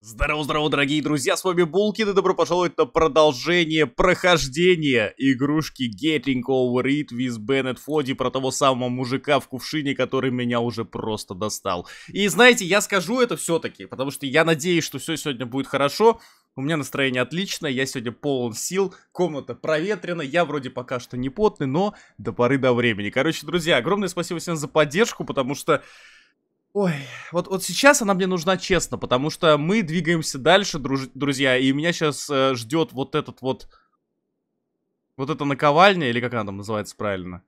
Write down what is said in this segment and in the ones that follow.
Здорово-здорово, дорогие друзья, с вами Булкин и добро пожаловать на продолжение прохождения игрушки Getting Over It with Bennett Foddy про того самого мужика в кувшине, который меня уже просто достал. И знаете, я скажу это все-таки, потому что я надеюсь, что все сегодня будет хорошо, у меня настроение отличное, я сегодня полон сил, комната проветрена, я вроде пока что не потный, но до поры до времени. Короче, друзья, огромное спасибо всем за поддержку, потому что Ой, вот, вот сейчас она мне нужна честно, потому что мы двигаемся дальше, друж- друзья, и меня сейчас э, ждет вот этот вот... Вот эта наковальня, или как она там называется правильно.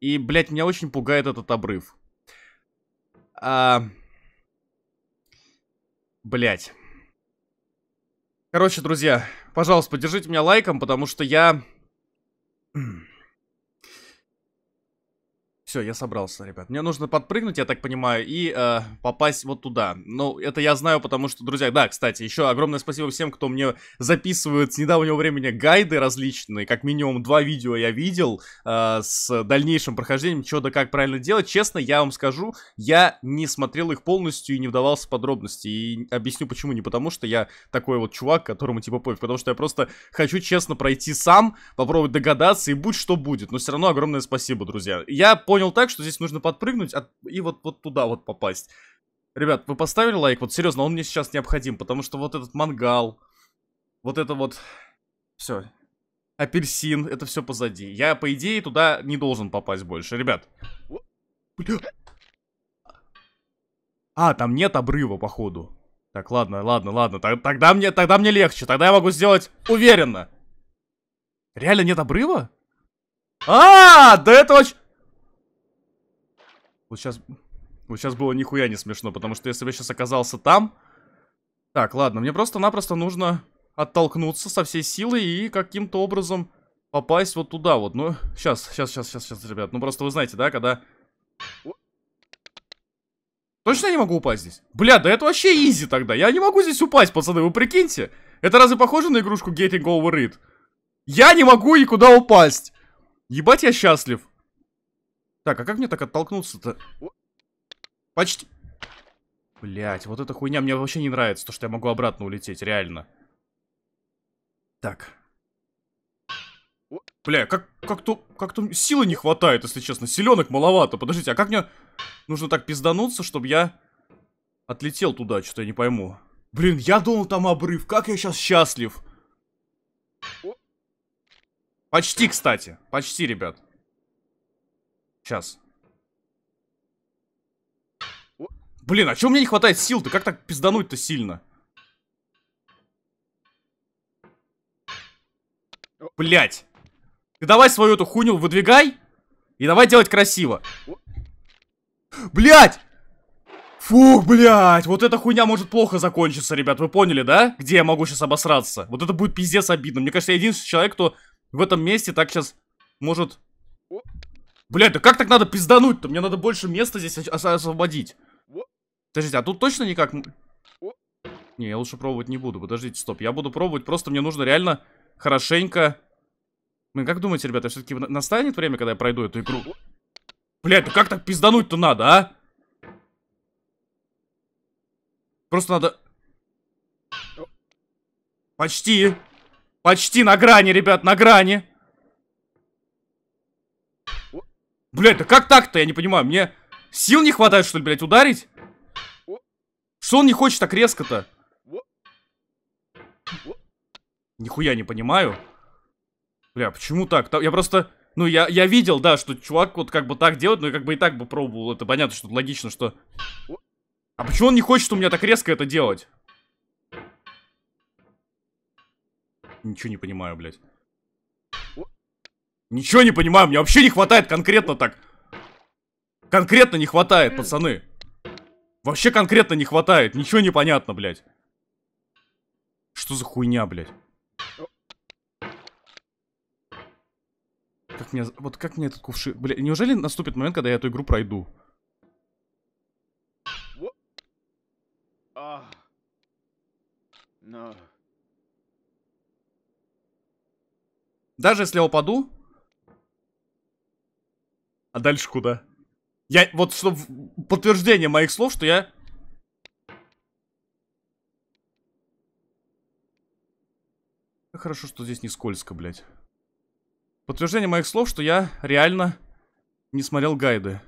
И, блядь, меня очень пугает этот обрыв. А... Блядь. Короче, друзья, пожалуйста, поддержите меня лайком, потому что я... Все, я собрался, ребят. Мне нужно подпрыгнуть, я так понимаю, и э, попасть вот туда. Ну, это я знаю, потому что, друзья, да, кстати, еще огромное спасибо всем, кто мне записывает с недавнего времени гайды различные. Как минимум два видео я видел э, с дальнейшим прохождением, что да как правильно делать. Честно, я вам скажу, я не смотрел их полностью и не вдавался в подробности. И объясню почему. Не потому, что я такой вот чувак, которому типа пофиг, потому что я просто хочу честно пройти сам, попробовать догадаться и будь что будет. Но все равно огромное спасибо, друзья. Я понял понял так, что здесь нужно подпрыгнуть от... и вот, вот туда вот попасть. Ребят, вы поставили лайк? Вот серьезно, он мне сейчас необходим, потому что вот этот мангал, вот это вот... Все. Апельсин, это все позади. Я, по идее, туда не должен попасть больше. Ребят. А, там нет обрыва, походу. Так, ладно, ладно, ладно. Т тогда мне, тогда мне легче. Тогда я могу сделать уверенно. Реально нет обрыва? А, да это очень... Вот сейчас... Вот сейчас было нихуя не смешно, потому что если бы я сейчас оказался там... Так, ладно, мне просто-напросто нужно оттолкнуться со всей силы и каким-то образом попасть вот туда вот. Ну, сейчас, сейчас, сейчас, сейчас, сейчас, ребят. Ну, просто вы знаете, да, когда... Точно я не могу упасть здесь? Бля, да это вообще изи тогда. Я не могу здесь упасть, пацаны, вы прикиньте. Это разве похоже на игрушку Getting Over It? Я не могу никуда упасть. Ебать, я счастлив. Так, а как мне так оттолкнуться-то? Почти... Блять, вот эта хуйня мне вообще не нравится, то, что я могу обратно улететь, реально. Так. Бля, как, как-то, как-то силы не хватает, если честно. Селенок маловато. Подождите, а как мне нужно так пиздануться, чтобы я отлетел туда? Что-то я не пойму. Блин, я думал, там обрыв. Как я сейчас счастлив. Почти, кстати. Почти, ребят. Сейчас. Блин, а чего мне не хватает сил-то? Как так пиздануть-то сильно? Блять. Ты давай свою эту хуйню выдвигай. И давай делать красиво. Блять! Фух, блять. вот эта хуйня может плохо закончиться, ребят, вы поняли, да? Где я могу сейчас обосраться? Вот это будет пиздец обидно. Мне кажется, я единственный человек, кто в этом месте так сейчас может Блядь, да как так надо пиздануть-то? Мне надо больше места здесь освободить. Подождите, а тут точно никак... Не, я лучше пробовать не буду. Подождите, стоп. Я буду пробовать, просто мне нужно реально хорошенько... Блин, как думаете, ребята, все-таки настанет время, когда я пройду эту игру? Блядь, да как так пиздануть-то надо, а? Просто надо... Почти. Почти на грани, ребят, на грани. Блять, да как так-то? Я не понимаю. Мне сил не хватает, что ли, блядь, ударить? Что он не хочет так резко-то? Нихуя не понимаю. Бля, почему так? Я просто... Ну, я, я видел, да, что чувак вот как бы так делает, но я как бы и так бы пробовал. Это понятно, что логично, что... А почему он не хочет у меня так резко это делать? Ничего не понимаю, блядь. Ничего не понимаю, мне вообще не хватает конкретно так. Конкретно не хватает, хм. пацаны. Вообще конкретно не хватает, ничего не понятно, блядь. Что за хуйня, блядь? Как мне, вот как мне этот кувшин... Блядь, неужели наступит момент, когда я эту игру пройду? А, Даже если я упаду, а дальше куда? Я вот чтобы подтверждение моих слов, что я... Хорошо, что здесь не скользко, блядь. Подтверждение моих слов, что я реально не смотрел гайды.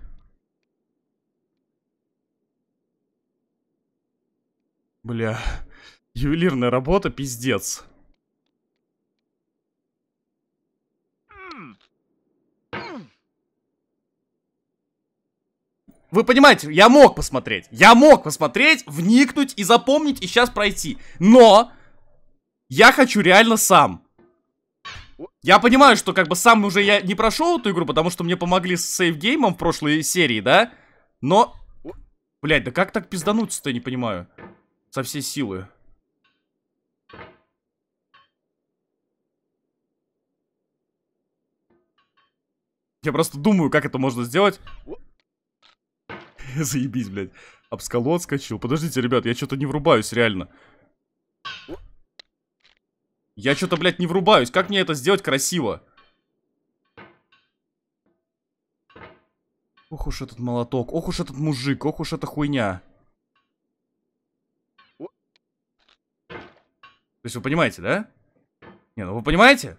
Бля, ювелирная работа, пиздец. Вы понимаете, я мог посмотреть. Я мог посмотреть, вникнуть и запомнить, и сейчас пройти. Но я хочу реально сам. Я понимаю, что как бы сам уже я не прошел эту игру, потому что мне помогли с сейфгеймом в прошлой серии, да? Но... Блять, да как так пиздануться-то, я не понимаю. Со всей силы. Я просто думаю, как это можно сделать. Заебись, блядь. Об скалу отскочил. Подождите, ребят, я что-то не врубаюсь, реально. Я что-то, блядь, не врубаюсь. Как мне это сделать красиво? Ох уж этот молоток, ох уж этот мужик, ох уж эта хуйня. То есть вы понимаете, да? Не, ну вы понимаете?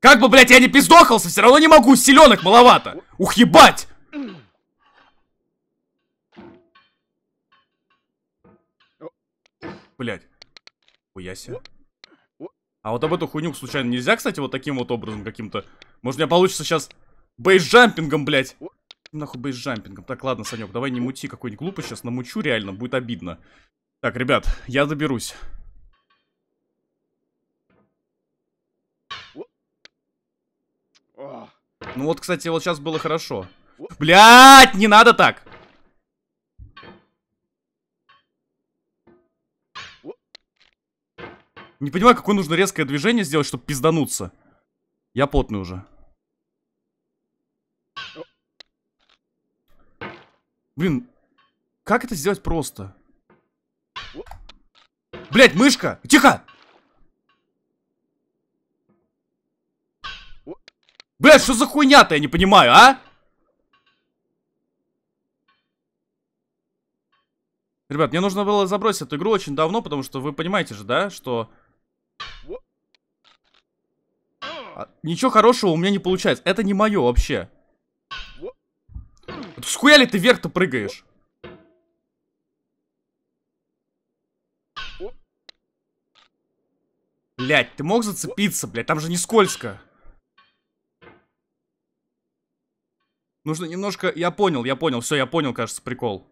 Как бы, блядь, я не пиздохался, все равно не могу, силенок маловато. Ух, ебать! Блять. Хуяся. А вот об эту хуйню случайно нельзя, кстати, вот таким вот образом каким-то. Может, у меня получится сейчас бейсджампингом, блядь. Нахуй бейсджампингом. Так, ладно, Санек, давай не мути какой-нибудь глупость сейчас. Намучу реально, будет обидно. Так, ребят, я доберусь. А. Ну вот, кстати, вот сейчас было хорошо. Блять, не надо так! Не понимаю, какое нужно резкое движение сделать, чтобы пиздануться. Я потный уже. Блин, как это сделать просто? Блять, мышка! Тихо! Блять, что за хуйня-то, я не понимаю, а? Ребят, мне нужно было забросить эту игру очень давно, потому что вы понимаете же, да, что А, ничего хорошего у меня не получается. Это не мое вообще. Схуя ли ты вверх-то прыгаешь? Блять, ты мог зацепиться, блять, там же не скользко. Нужно немножко... Я понял, я понял, все, я понял, кажется, прикол.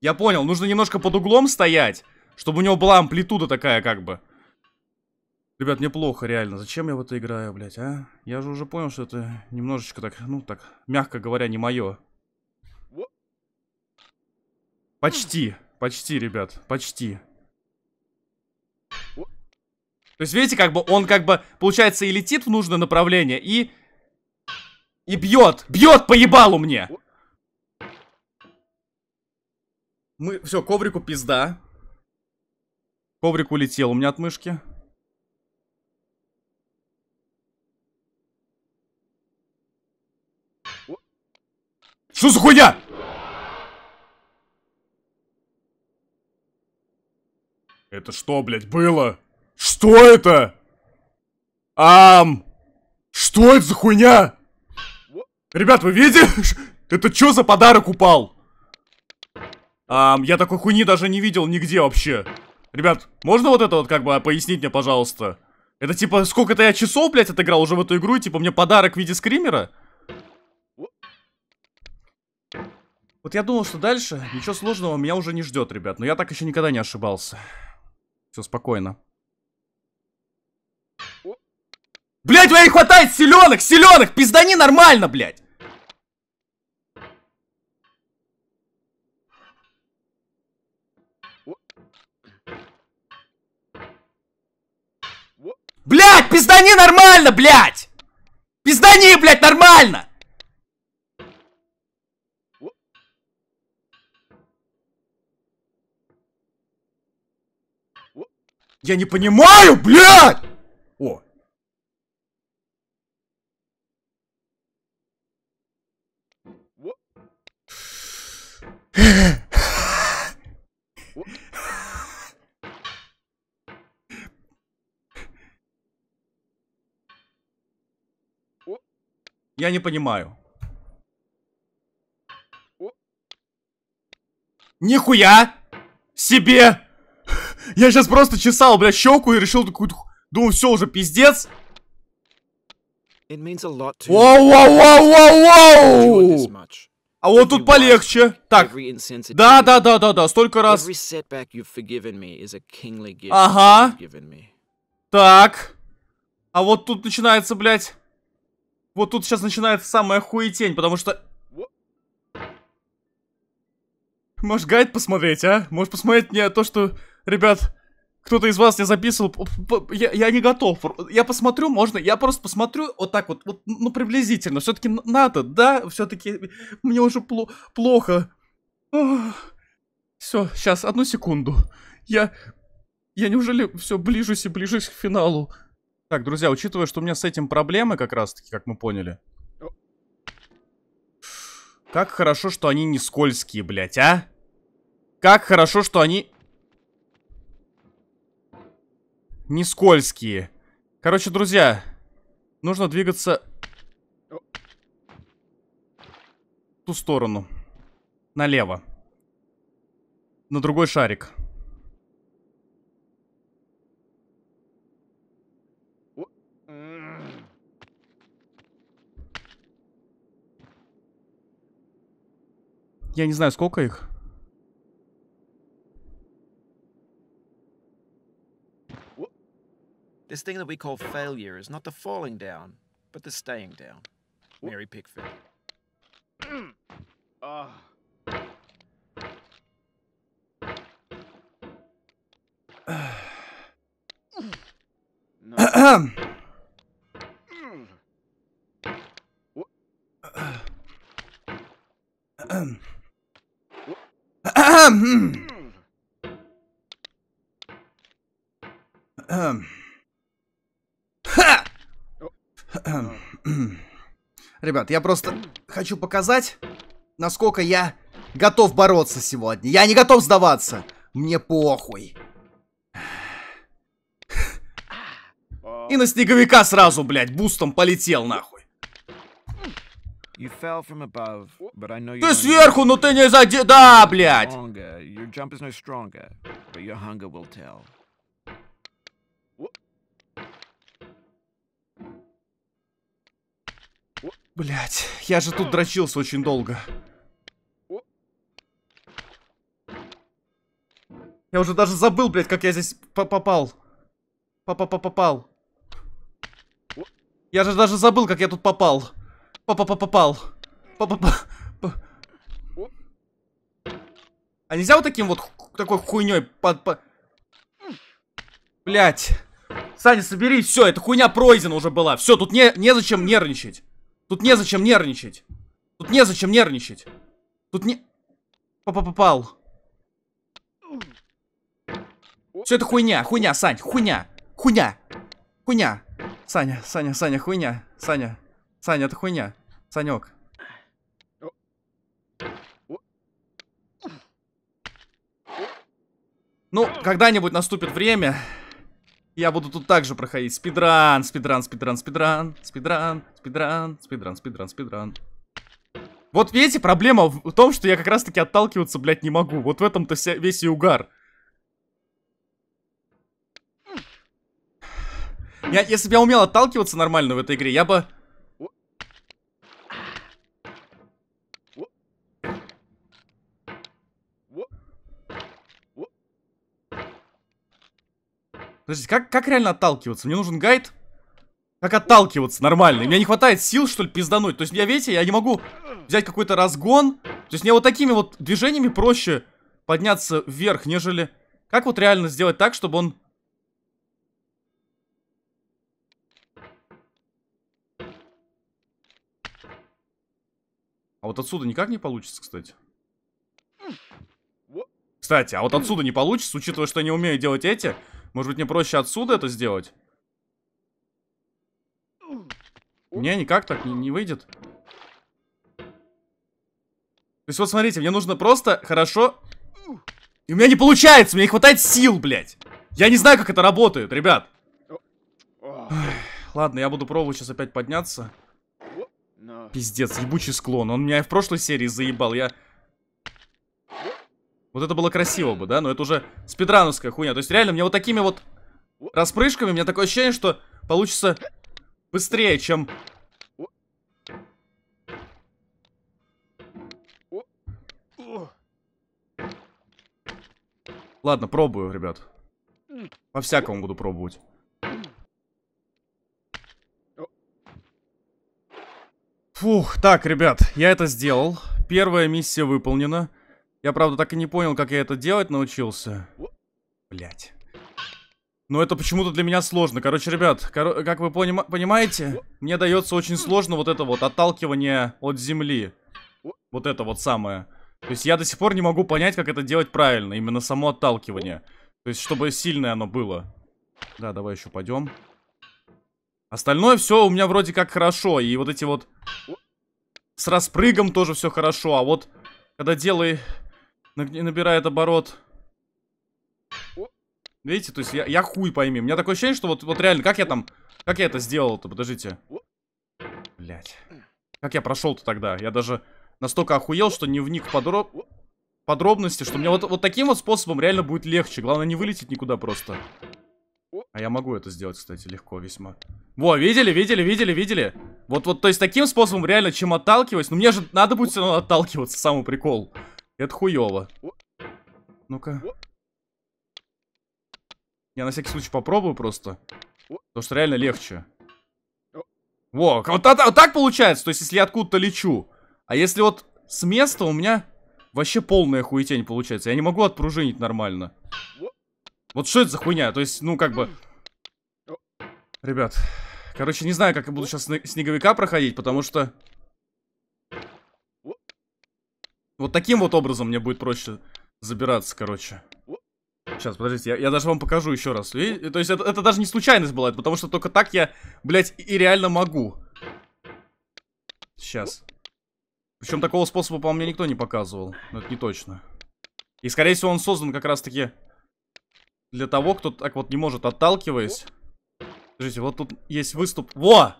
Я понял, нужно немножко под углом стоять, чтобы у него была амплитуда такая, как бы. Ребят, неплохо, реально. Зачем я в это играю, блядь, а? Я же уже понял, что это немножечко так, ну так, мягко говоря, не мое. Почти, почти, ребят, почти. То есть, видите, как бы он как бы, получается, и летит в нужное направление, и... И бьет, бьет по ебалу мне! Мы, все, коврику пизда. Коврик улетел у меня от мышки. Что за хуйня? Это что, блядь, было? Что это? Ам! Что это за хуйня? Ребят, вы видели? Это что за подарок упал? Ам, я такой хуйни даже не видел нигде вообще. Ребят, можно вот это вот как бы пояснить мне, пожалуйста? Это типа, сколько-то я часов, блядь, отыграл уже в эту игру, и, типа мне подарок в виде скримера? Вот я думал, что дальше ничего сложного меня уже не ждет, ребят. Но я так еще никогда не ошибался. Все спокойно. Блять, у не хватает селенок, селенок! Пиздани нормально, блять! Блять, пиздани нормально, блядь! Пиздани, блять, нормально! Я не понимаю, блядь! О! Я не понимаю. Нихуя себе! Я сейчас просто чесал, бля, щеку и решил такую... Думаю, все уже пиздец. Вау-вау-вау-вау-вау! А вот тут полегче. Так. Да, да, да, да, да, столько раз. Ага. Так. А вот тут начинается, блядь. Вот тут сейчас начинается самая хуетень, потому что... Можешь гайд посмотреть, а? Можешь посмотреть мне то, что Ребят, кто-то из вас не записывал. Я, я не готов. Я посмотрю, можно? Я просто посмотрю вот так вот, вот ну, приблизительно. Все-таки надо, да? Все-таки мне уже пло плохо. Все, сейчас, одну секунду. Я... Я неужели все ближусь и ближусь к финалу? Так, друзья, учитывая, что у меня с этим проблемы как раз-таки, как мы поняли. Как хорошо, что они не скользкие, блядь, а? Как хорошо, что они... не скользкие. Короче, друзья, нужно двигаться в ту сторону. Налево. На другой шарик. Я не знаю, сколько их. This thing that we call failure is not the falling down, but the staying down. Mary Pickford. Ребят, я просто хочу показать, насколько я готов бороться сегодня. Я не готов сдаваться. Мне похуй. И на снеговика сразу, блядь, бустом полетел нахуй. ты сверху, но ты не заде... Да, блядь! Блять, я же тут дрочился очень долго. Я уже даже забыл, блядь, как я здесь попал. Попал. Я же даже забыл, как я тут попал. Попал. Попал. А нельзя вот таким вот такой хуйней под... под... Блять. Саня, соберись, все, эта хуйня пройдена уже была. Все, тут не, незачем нервничать. Тут незачем нервничать. Тут незачем нервничать. Тут не... Папа попал. Все это хуйня, хуйня, Сань, хуйня, хуйня, хуйня. Саня, Саня, Саня, хуйня, Саня, Саня, это хуйня, Санек. Ну, когда-нибудь наступит время, я буду тут также проходить. Спидран, спидран, спидран, спидран, спидран, спидран, спидран, спидран, спидран. Вот видите, проблема в том, что я как раз-таки отталкиваться, блядь, не могу. Вот в этом-то весь и угар. Я, если бы я умел отталкиваться нормально в этой игре, я бы Подождите, как, как реально отталкиваться? Мне нужен гайд? Как отталкиваться нормально? Мне не хватает сил, что ли, пиздануть? То есть, я, видите, я не могу взять какой-то разгон. То есть, мне вот такими вот движениями проще подняться вверх, нежели... Как вот реально сделать так, чтобы он... А вот отсюда никак не получится, кстати. Кстати, а вот отсюда не получится, учитывая, что я не умею делать эти... Может быть, мне проще отсюда это сделать? Не, никак так не, не выйдет. То есть вот смотрите, мне нужно просто хорошо... И у меня не получается, мне не хватает сил, блядь. Я не знаю, как это работает, ребят. Ладно, я буду пробовать сейчас опять подняться. Пиздец, ебучий склон. Он меня и в прошлой серии заебал. Я вот это было красиво бы, да? Но это уже спидрановская хуйня. То есть реально мне вот такими вот распрыжками, у меня такое ощущение, что получится быстрее, чем... Ладно, пробую, ребят. По-всякому буду пробовать. Фух, так, ребят, я это сделал. Первая миссия выполнена. Я, правда, так и не понял, как я это делать научился. Блять. Но ну, это почему-то для меня сложно. Короче, ребят, кор как вы понима понимаете, мне дается очень сложно вот это вот отталкивание от земли. Вот это вот самое. То есть я до сих пор не могу понять, как это делать правильно. Именно само отталкивание. То есть, чтобы сильное оно было. Да, давай еще пойдем. Остальное все у меня вроде как хорошо. И вот эти вот... С распрыгом тоже все хорошо. А вот, когда делай набирает оборот. Видите, то есть я, я хуй пойми. У меня такое ощущение, что вот, вот реально, как я там... Как я это сделал-то? Подождите. Блять. Как я прошел-то тогда? Я даже настолько охуел, что не вник в подроб... подробности, что мне вот, вот таким вот способом реально будет легче. Главное не вылететь никуда просто. А я могу это сделать, кстати, легко весьма. Во, видели, видели, видели, видели? Вот, вот, то есть таким способом реально, чем отталкиваясь, ну мне же надо будет все равно отталкиваться, самый прикол. Это хуево. Ну-ка. Я на всякий случай попробую просто. Потому что реально легче. Во, вот, а, вот так получается. То есть, если я откуда-то лечу. А если вот с места у меня вообще полная хуетень получается. Я не могу отпружинить нормально. Вот что это за хуйня? То есть, ну, как бы... Ребят, короче, не знаю, как я буду сейчас снеговика проходить, потому что... Вот таким вот образом мне будет проще забираться, короче. Сейчас, подождите, я, я даже вам покажу еще раз. И, то есть это, это даже не случайность была, это потому что только так я, блядь, и реально могу. Сейчас. Причем такого способа, по-моему, мне никто не показывал. Но это не точно. И, скорее всего, он создан как раз-таки для того, кто так вот не может, отталкиваясь. Подождите, вот тут есть выступ. Во!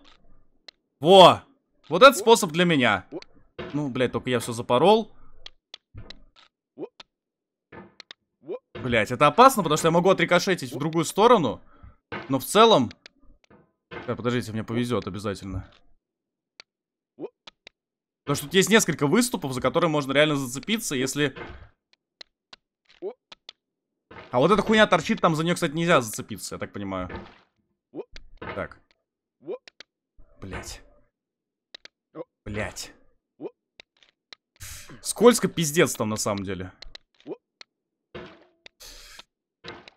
Во! Вот этот способ для меня. Ну, блядь, только я все запорол. Блять, это опасно, потому что я могу отрикошетить в другую сторону. Но в целом... Так, э, подождите, мне повезет обязательно. Потому что тут есть несколько выступов, за которые можно реально зацепиться, если... А вот эта хуйня торчит, там за нее, кстати, нельзя зацепиться, я так понимаю. Так. Блять. Блять. Скользко пиздец там на самом деле.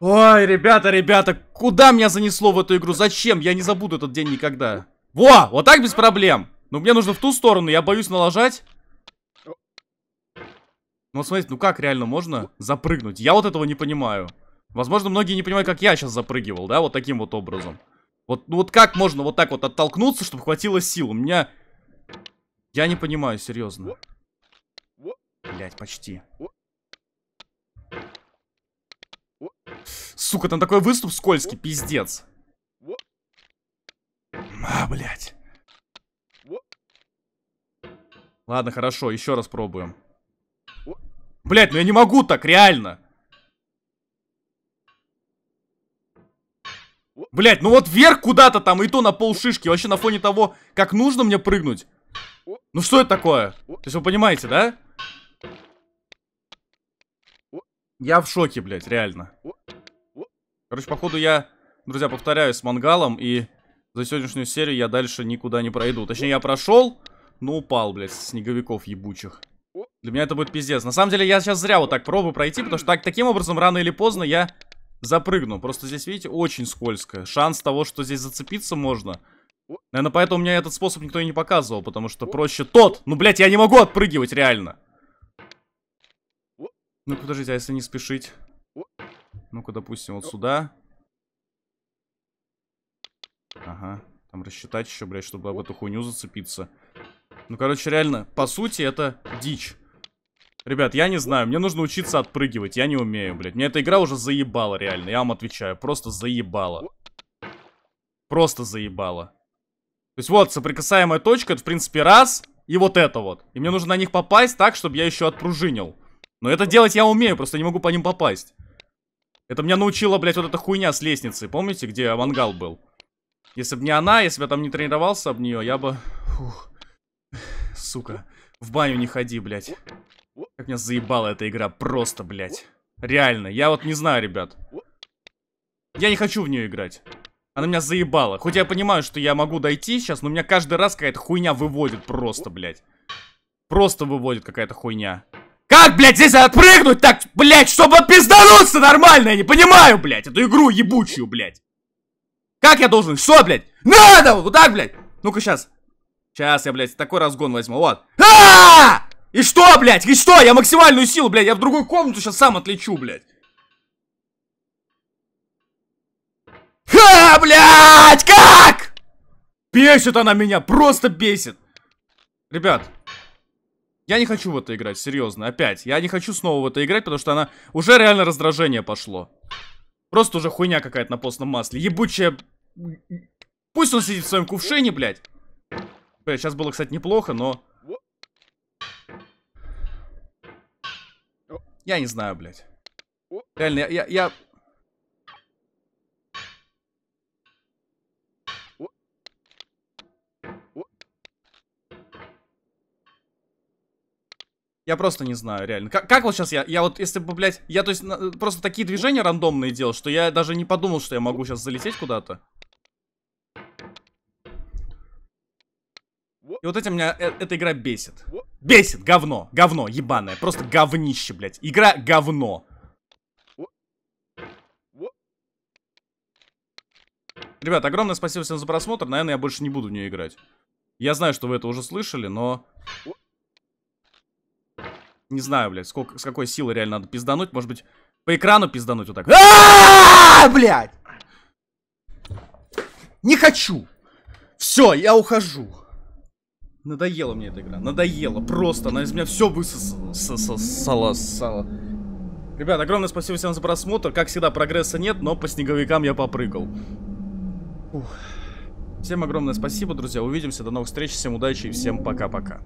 Ой, ребята, ребята, куда меня занесло в эту игру? Зачем? Я не забуду этот день никогда. Во, вот так без проблем. Но ну, мне нужно в ту сторону, я боюсь налажать. Ну, смотрите, ну как реально можно запрыгнуть? Я вот этого не понимаю. Возможно, многие не понимают, как я сейчас запрыгивал, да, вот таким вот образом. Вот, ну вот как можно вот так вот оттолкнуться, чтобы хватило сил? У меня... Я не понимаю, серьезно. Блять, почти. Сука, там такой выступ скользкий, пиздец. А, блядь. Ладно, хорошо, еще раз пробуем. Блять, ну я не могу так, реально. Блять, ну вот вверх куда-то там, и то на пол шишки, вообще на фоне того, как нужно мне прыгнуть. Ну что это такое? То есть вы понимаете, да? Я в шоке, блядь, реально. Короче, походу я, друзья, повторяю с мангалом, и за сегодняшнюю серию я дальше никуда не пройду. Точнее, я прошел, но упал, блядь, с снеговиков ебучих. Для меня это будет пиздец. На самом деле, я сейчас зря вот так пробую пройти, потому что так, таким образом, рано или поздно я запрыгну. Просто здесь, видите, очень скользко. Шанс того, что здесь зацепиться можно. Наверное, поэтому мне этот способ никто и не показывал, потому что проще тот. Ну, блядь, я не могу отпрыгивать, реально. Ну, подождите, а если не спешить? Ну-ка, допустим, вот ну сюда. Ага. Там рассчитать еще, блядь, чтобы об эту хуйню зацепиться. Ну, короче, реально, по сути, это дичь. Ребят, я не знаю, мне нужно учиться отпрыгивать, я не умею, блядь. Мне эта игра уже заебала, реально, я вам отвечаю, просто заебала. Просто заебала. То есть вот, соприкасаемая точка, это, в принципе, раз, и вот это вот. И мне нужно на них попасть так, чтобы я еще отпружинил. Но это делать я умею, просто не могу по ним попасть. Это меня научила, блядь, вот эта хуйня с лестницы. Помните, где авангал был? Если бы не она, если бы я там не тренировался об нее, я бы... Фух. Сука. В баню не ходи, блядь. Как меня заебала эта игра. Просто, блядь. Реально. Я вот не знаю, ребят. Я не хочу в нее играть. Она меня заебала. Хоть я понимаю, что я могу дойти сейчас, но меня каждый раз какая-то хуйня выводит просто, блядь. Просто выводит какая-то хуйня. Как, блядь, здесь отпрыгнуть так, блядь, чтобы пиздануться нормально? Я не понимаю, блядь, эту игру ебучую, блядь. Как я должен? Что, блядь? Надо! Вот так, блядь! Ну-ка, сейчас. Сейчас я, блядь, такой разгон возьму. Вот. А! И что, блядь? И что? Я максимальную силу, блядь, я в другую комнату сейчас сам отлечу, блядь. Ха, блядь, как? Бесит она меня, просто бесит. Ребят, я не хочу в это играть, серьезно, опять. Я не хочу снова в это играть, потому что она... Уже реально раздражение пошло. Просто уже хуйня какая-то на постном масле. Ебучая... Пусть он сидит в своем кувшине, блядь. Бля, э, сейчас было, кстати, неплохо, но... Я не знаю, блядь. Реально, я... я, я... Я просто не знаю, реально. Как, как вот сейчас я? Я вот, если бы, блядь, я то есть на, просто такие движения рандомные делал, что я даже не подумал, что я могу сейчас залететь куда-то. И вот эти меня э, эта игра бесит. Бесит, говно, говно, ебаное. Просто говнище, блядь. Игра говно. Ребят, огромное спасибо всем за просмотр. Наверное, я больше не буду в нее играть. Я знаю, что вы это уже слышали, но... Не знаю, блядь, сколько, с какой силы реально надо пиздануть. Может быть, по экрану пиздануть вот так. А, а, блядь! Не хочу! Все, я ухожу. Надоела мне эта игра. Надоела. Просто она из меня все высосала. Ребят, огромное спасибо всем за просмотр. Как всегда, прогресса нет, но по снеговикам я попрыгал. Ух. Всем огромное спасибо, друзья. Увидимся. До новых встреч. Всем удачи и всем пока-пока.